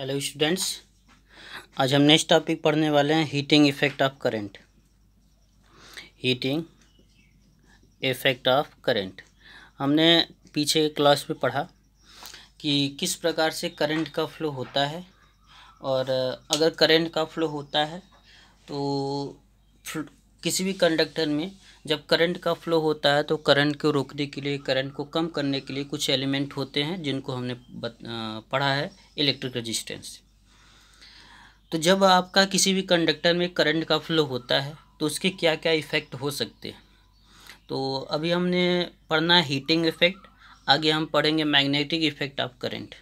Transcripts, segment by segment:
hello students आज हम next topic पढ़ने वाले हैं heating effect of current heating effect of current हमने पीछे क्लास में पढ़ा कि किस प्रकार से करंट का फ्लो होता है और अगर करंट का फ्लो होता है तो किसी भी कंडक्टर में जब करंट का फ्लो होता है तो करंट को रोकने के लिए करंट को कम करने के लिए कुछ एलिमेंट होते हैं जिनको हमने पढ़ा है इलेक्ट्रिक रेजिस्टेंस तो जब आपका किसी भी कंडक्टर में करंट का फ्लो होता है तो उसके क्या क्या इफ़ेक्ट हो सकते हैं तो अभी हमने पढ़ना है हीटिंग इफ़ेक्ट आगे हम पढ़ेंगे मैग्नेटिक इफ़ेक्ट ऑफ करंट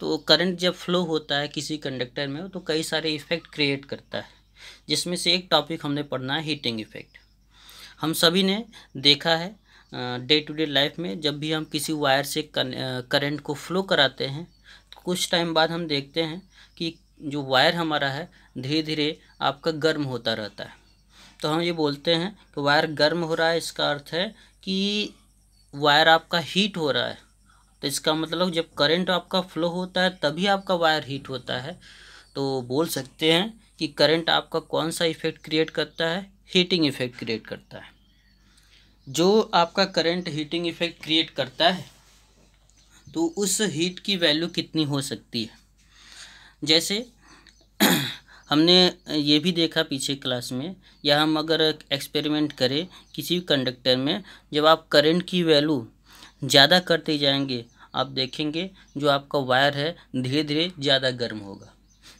तो करंट जब फ्लो होता है किसी कंडक्टर में तो कई सारे इफ़ेक्ट क्रिएट करता है जिसमें से एक टॉपिक हमने पढ़ना है हीटिंग इफेक्ट हम सभी ने देखा है डे टू डे लाइफ में जब भी हम किसी वायर से करंट को फ्लो कराते हैं कुछ टाइम बाद हम देखते हैं कि जो वायर हमारा है धीरे धीरे आपका गर्म होता रहता है तो हम ये बोलते हैं कि वायर गर्म हो रहा है इसका अर्थ है कि वायर आपका हीट हो रहा है तो इसका मतलब जब करंट आपका फ्लो होता है तभी आपका वायर हीट होता है तो बोल सकते हैं कि करंट आपका कौन सा इफ़ेक्ट क्रिएट करता है हीटिंग इफ़ेक्ट क्रिएट करता है जो आपका करंट हीटिंग इफ़ेक्ट क्रिएट करता है तो उस हीट की वैल्यू कितनी हो सकती है जैसे हमने ये भी देखा पीछे क्लास में या हम अगर एक्सपेरिमेंट करें किसी भी कंडक्टर में जब आप करंट की वैल्यू ज़्यादा करते जाएंगे आप देखेंगे जो आपका वायर है धीरे धीरे ज़्यादा गर्म होगा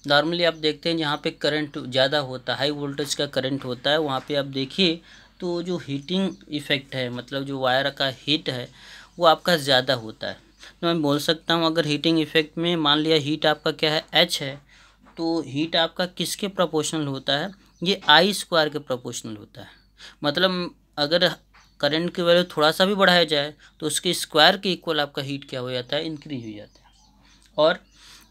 नॉर्मली आप देखते हैं जहाँ पे करंट ज़्यादा होता है हाई वोल्टेज का करंट होता है वहाँ पे आप देखिए तो जो हीटिंग इफ़ेक्ट है मतलब जो वायर का हीट है वो आपका ज़्यादा होता है तो मैं बोल सकता हूँ अगर हीटिंग इफ़ेक्ट में मान लिया हीट आपका क्या है एच है तो हीट आपका किसके प्रपोर्शनल होता है ये आई स्क्वायर के प्रपोर्शनल होता है मतलब अगर करंट की वैल्यू थोड़ा सा भी बढ़ाया जाए तो उसके स्क्वायर के इक्वल आपका हीट क्या हो जाता है इंक्रीज हो जाता है और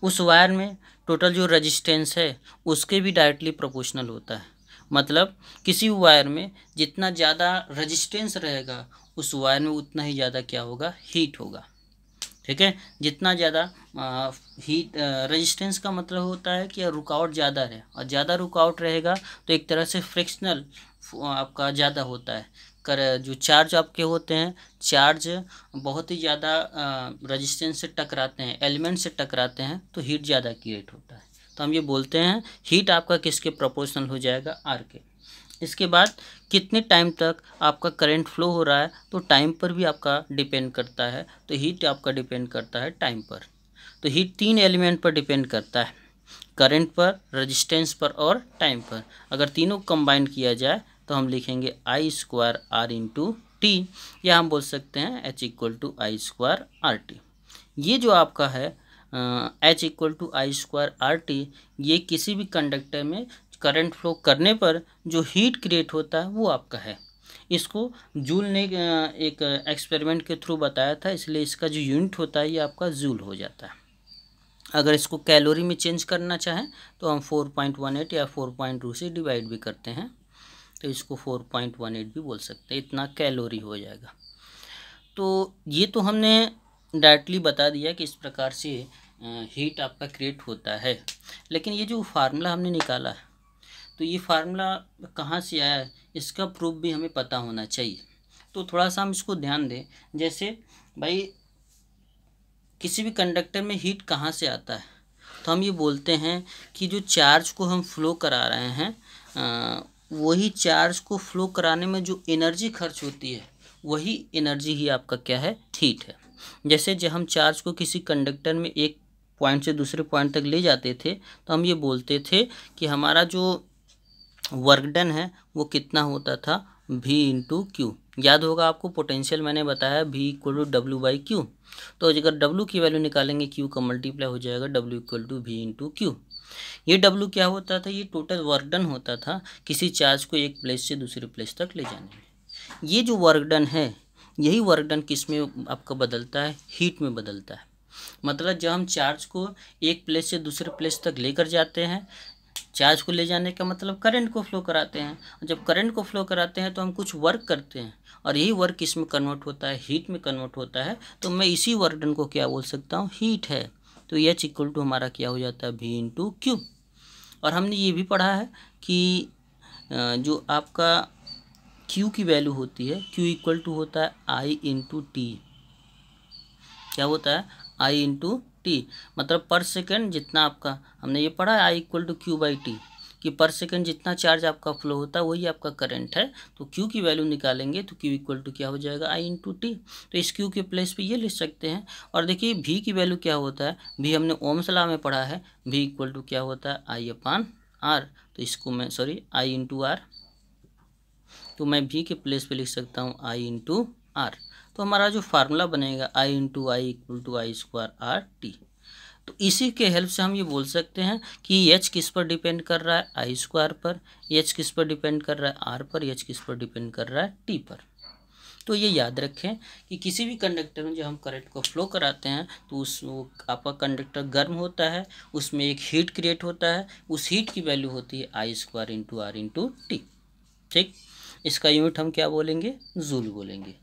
उस वायर में टोटल जो रजिस्टेंस है उसके भी डायरेक्टली प्रोपोर्शनल होता है मतलब किसी वायर में जितना ज़्यादा रजिस्टेंस रहेगा उस वायर में उतना ही ज़्यादा क्या होगा हीट होगा ठीक है जितना ज़्यादा हीट रेजिस्टेंस का मतलब होता है कि रुकावट ज़्यादा रहे और ज़्यादा रुकावट रहेगा तो एक तरह से फ्रिक्शनल आपका ज़्यादा होता है कर जो चार्ज आपके होते हैं चार्ज बहुत ही ज़्यादा रजिस्टेंस से टकराते हैं एलिमेंट से टकराते हैं तो हीट ज़्यादा क्रिएट होता है तो हम ये बोलते हैं हीट आपका किसके प्रोपोर्शनल हो जाएगा आर के इसके बाद कितने टाइम तक आपका करंट फ्लो हो रहा है तो टाइम पर भी आपका डिपेंड करता है तो हीट आपका डिपेंड करता है टाइम पर तो हीट तीन एलिमेंट पर डिपेंड करता है करंट पर रेजिस्टेंस पर और टाइम पर अगर तीनों कंबाइन किया जाए तो हम लिखेंगे I square R into T या हम बोल सकते हैं H equal to I square R T ये जो आपका है H equal to I square R T ये किसी भी कंडक्टर में करंट फ्लो करने पर जो हीट क्रिएट होता है वो आपका है इसको जूल ने एक एक्सपेरिमेंट के थ्रू बताया था इसलिए इसका जो यूनिट होता है ये आपका जूल हो जाता है अगर इसको कैलोरी में चेंज करना चाहें तो हम फोर पॉइंट वन एट या फोर पॉइंट टू से डिवाइड भी करते हैं तो इसको फोर पॉइंट वन एट भी बोल सकते हैं इतना कैलोरी हो जाएगा तो ये तो हमने डायरेक्टली बता दिया कि इस प्रकार से हीट आपका क्रिएट होता है लेकिन ये जो फार्मूला हमने निकाला है तो ये फार्मूला कहाँ से आया है इसका प्रूफ भी हमें पता होना चाहिए तो थोड़ा सा हम इसको ध्यान दें जैसे भाई किसी भी कंडक्टर में हीट कहाँ से आता है तो हम ये बोलते हैं कि जो चार्ज को हम फ्लो करा रहे हैं वही चार्ज को फ्लो कराने में जो एनर्जी खर्च होती है वही एनर्जी ही आपका क्या है हीट है जैसे जब हम चार्ज को किसी कंडक्टर में एक पॉइंट से दूसरे पॉइंट तक ले जाते थे तो हम ये बोलते थे कि हमारा जो वर्कडन है वो कितना होता था वी इंटू क्यू याद होगा आपको पोटेंशियल मैंने बताया V equal to W by Q तो अगर डब्ल्यू की वैल्यू निकालेंगे क्यू का मल्टीप्लाई हो जाएगा W equal to V into Q ये डब्ल्यू क्या होता था ये टोटल वर्क डन होता था किसी चार्ज को एक प्लेस से दूसरे प्लेस तक ले जाने में ये जो वर्क डन है यही वर्क डन किस में आपका बदलता है हीट में बदलता है मतलब जब हम चार्ज को एक प्लेस से दूसरे प्लेस तक लेकर जाते हैं चार्ज को ले जाने का मतलब करंट को फ्लो कराते हैं जब करंट को फ्लो कराते हैं तो हम कुछ वर्क करते हैं और यही वर्क किस में कन्वर्ट होता है हीट में कन्वर्ट होता है तो मैं इसी वर्डन को क्या बोल सकता हूँ हीट है तो एच इक्वल टू हमारा क्या हो जाता है इन टू क्यूब और हमने ये भी पढ़ा है कि जो आपका क्यू की वैल्यू होती है क्यू इक्वल टू होता है आई इंटू टी क्या होता है आई इंटू टी मतलब पर सेकेंड जितना आपका हमने ये पढ़ा है I equal to Q by T कि पर सेकेंड जितना चार्ज आपका फ्लो होता है वही आपका करंट है तो क्यू की वैल्यू निकालेंगे तो क्यू इक्वल टू क्या हो जाएगा आई इंटू टी तो इस क्यू के प्लेस पे ये लिख सकते हैं और देखिए भी की वैल्यू क्या होता है भी हमने ओम सलाह में पढ़ा है भी इक्वल टू क्या होता है आई अपान आर तो इसको मैं सॉरी आई इंटू आर तो मैं भी के प्लेस पे लिख सकता हूँ आई इंटू आर तो हमारा जो फार्मूला बनेगा I into I equal to I square R T तो इसी के हेल्प से हम ये बोल सकते हैं कि एच किस पर डिपेंड कर रहा है आई स्क्वायर पर एच किस पर डिपेंड कर रहा है आर पर एच किस पर डिपेंड कर रहा है टी पर तो ये याद रखें कि किसी भी कंडक्टर में जब हम करंट को फ्लो कराते हैं तो उस वो आपका कंडक्टर गर्म होता है उसमें एक हीट क्रिएट होता है उस हीट की वैल्यू होती है I square into R into T ठीक इसका यूनिट हम क्या बोलेंगे जूल बोलेंगे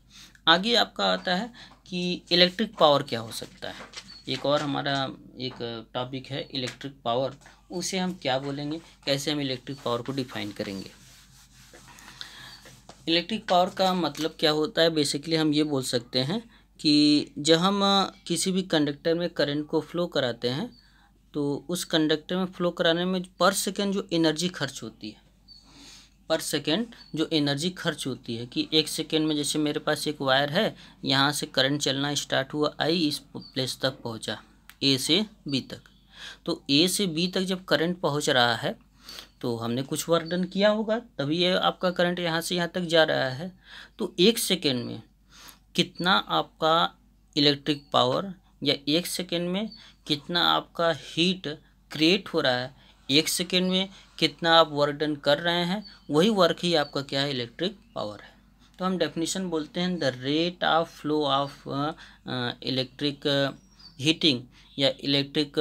आगे आपका आता है कि इलेक्ट्रिक पावर क्या हो सकता है एक और हमारा एक टॉपिक है इलेक्ट्रिक पावर उसे हम क्या बोलेंगे कैसे हम इलेक्ट्रिक पावर को डिफाइन करेंगे इलेक्ट्रिक पावर का मतलब क्या होता है बेसिकली हम ये बोल सकते हैं कि जब हम किसी भी कंडक्टर में करंट को फ्लो कराते हैं तो उस कंडक्टर में फ्लो कराने में पर सेकेंड जो एनर्जी खर्च होती है पर सेकेंड जो एनर्जी खर्च होती है कि एक सेकेंड में जैसे मेरे पास एक वायर है यहाँ से करंट चलना स्टार्ट हुआ आई इस प्लेस तक पहुँचा ए से बी तक तो ए से बी तक जब करंट पहुँच रहा है तो हमने कुछ वर्णन किया होगा तभी ये आपका करंट यहाँ से यहाँ तक जा रहा है तो एक सेकेंड में कितना आपका इलेक्ट्रिक पावर या एक सेकेंड में कितना आपका हीट क्रिएट हो रहा है एक सेकेंड में कितना आप वर्क डन कर रहे हैं वही वर्क ही आपका क्या है इलेक्ट्रिक पावर है तो हम डेफिनेशन बोलते हैं the rate of flow of electric heating या इलेक्ट्रिक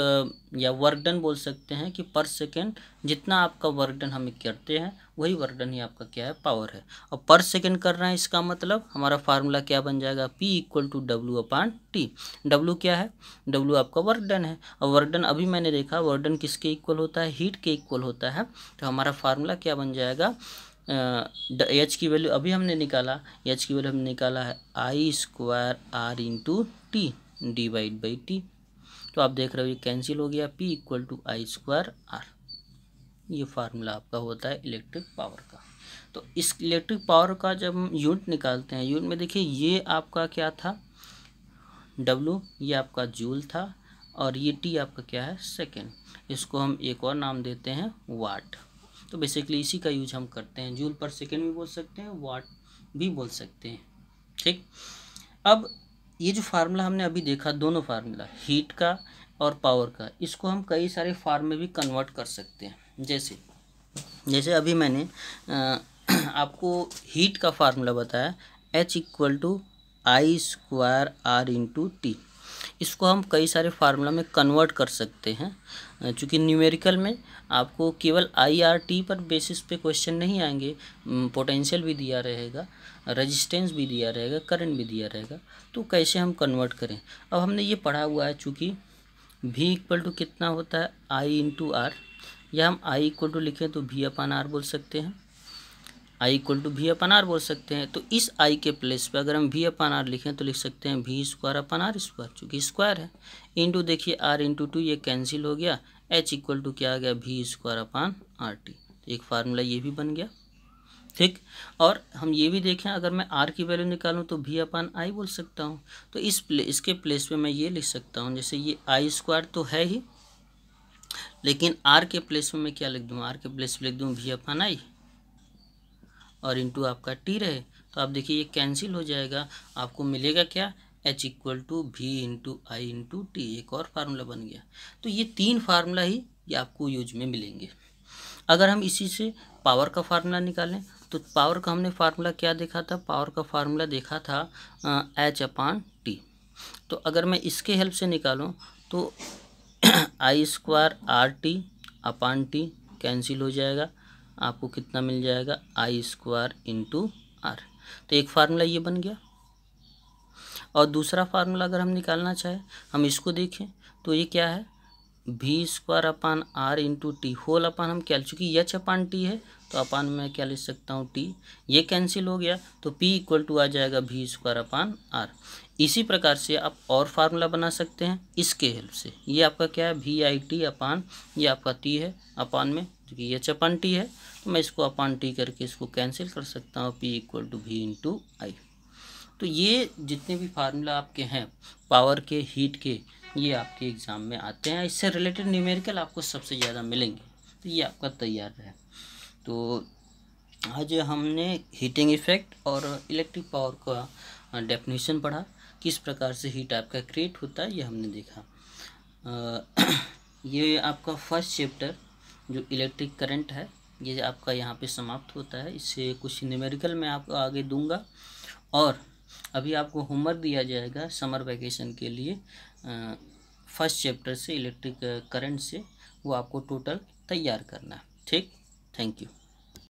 या वर्कडन बोल सकते हैं कि पर सेकेंड जितना आपका वर्कडन हम करते हैं वही वर्कडन ही आपका क्या है पावर है और पर सेकेंड कर रहे हैं इसका मतलब हमारा फार्मूला क्या बन जाएगा P equal to W upon T W क्या है डब्ल्यू आपका वर्कडन है और वर्कडन अभी मैंने देखा वर्कडन किसके इक्वल होता है हीट के इक्वल होता है तो हमारा फार्मूला क्या बन जाएगा एच की वैल्यू अभी हमने निकाला एच की वैल्यू हमने निकाला है I square R into T divide by T तो आप देख रहे हो ये कैंसिल हो गया P equal to I square R ये फार्मूला आपका होता है इलेक्ट्रिक पावर का तो इस इलेक्ट्रिक पावर का जब हम यूनिट निकालते हैं यूनिट में देखिए ये आपका क्या था डब्लू ये आपका जूल था और ये टी आपका क्या है सेकेंड इसको हम एक और नाम देते हैं वाट तो बेसिकली इसी का यूज हम करते हैं जूल पर सेकेंड भी बोल सकते हैं वाट भी बोल सकते हैं ठीक अब ये जो फार्मूला हमने अभी देखा दोनों फार्मूला हीट का और पावर का इसको हम कई सारे फार्म में भी कन्वर्ट कर सकते हैं जैसे जैसे अभी मैंने आपको हीट का फार्मूला बताया H equal to I square R into T इसको हम कई सारे फार्मूला में कन्वर्ट कर सकते हैं चूँकि न्यूमेरिकल में आपको केवल आईआरटी पर बेसिस पे क्वेश्चन नहीं आएंगे पोटेंशियल भी दिया रहेगा रेजिस्टेंस भी दिया रहेगा करंट भी दिया रहेगा तो कैसे हम कन्वर्ट करें अब हमने ये पढ़ा हुआ है चूँकि भी इक्वल टू कितना होता है आई इंटू आर या हम आई इक्वल टू लिखें तो भी अपान आर बोल सकते हैं I equal to V upon R बोल सकते हैं तो इस आई के प्लेस पे अगर हम वी अपन आर लिखें तो लिख सकते हैं V square upon R square चूँकि स्क्वायर है इंटू देखिए आर इंटू टू ये कैंसिल हो गया एच इक्वल टू क्या आ गया V square upon R T तो एक फार्मूला ये भी बन गया ठीक और हम ये भी देखें अगर मैं आर की वैल्यू निकालूँ तो भी अपन आई बोल सकता हूँ तो इस प्ले इसके प्लेस पर मैं ये लिख सकता हूँ जैसे ये आई स्क्वायर तो है ही लेकिन आर के प्लेस में मैं क्या लिख दूँ आर के प्लेस पर लिख दूँ भी अपन आई और इंटू आपका टी रहे तो आप देखिए ये कैंसिल हो जाएगा आपको मिलेगा क्या H equal to V into I into T एक और फार्मूला बन गया तो ये तीन फार्मूला ही ये आपको यूज में मिलेंगे अगर हम इसी से पावर का फार्मूला निकालें तो पावर का हमने फार्मूला क्या देखा था पावर का फार्मूला देखा था एच अपान टी तो अगर मैं इसके हेल्प से निकालूँ तो I square R T upon T cancel हो जाएगा आपको कितना मिल जाएगा आई स्क्वायर इंटू आर तो एक फार्मूला ये बन गया और दूसरा फार्मूला अगर हम निकालना चाहें हम इसको देखें तो ये क्या है V square upon R into T whole upon हम क्या चूँकि यच अपान टी है तो अपान में क्या लिख सकता हूँ टी ये कैंसिल हो गया तो पी इक्वल टू आ जाएगा वी स्क्वायर अपान आर इसी प्रकार से आप और फार्मूला बना सकते हैं इसके हेल्प से ये आपका क्या है वी आई टी अपान ये आपका टी है अपान में जो कि अपान टी है तो मैं इसको अपान टी करके इसको कैंसिल कर सकता हूँ P equal to V into I तो ये जितने भी फार्मूला आपके हैं पावर के हीट के ये आपके एग्ज़ाम में आते हैं इससे रिलेटेड न्यूमेरिकल आपको सबसे ज़्यादा मिलेंगे तो ये आपका तैयार है तो आज हमने हीटिंग इफ़ेक्ट और इलेक्ट्रिक पावर का डेफिनेशन पढ़ा किस प्रकार से हीट आपका क्रिएट होता है ये हमने देखा ये आपका फर्स्ट चैप्टर जो इलेक्ट्रिक करंट है ये आपका यहाँ पे समाप्त होता है इससे कुछ न्यूमेरिकल मैं आपको आगे दूंगा और अभी आपको होमवर्क दिया जाएगा समर वैकेशन के लिए फर्स्ट चैप्टर से इलेक्ट्रिक करंट से वो आपको टोटल तैयार करना ठीक थैंक यू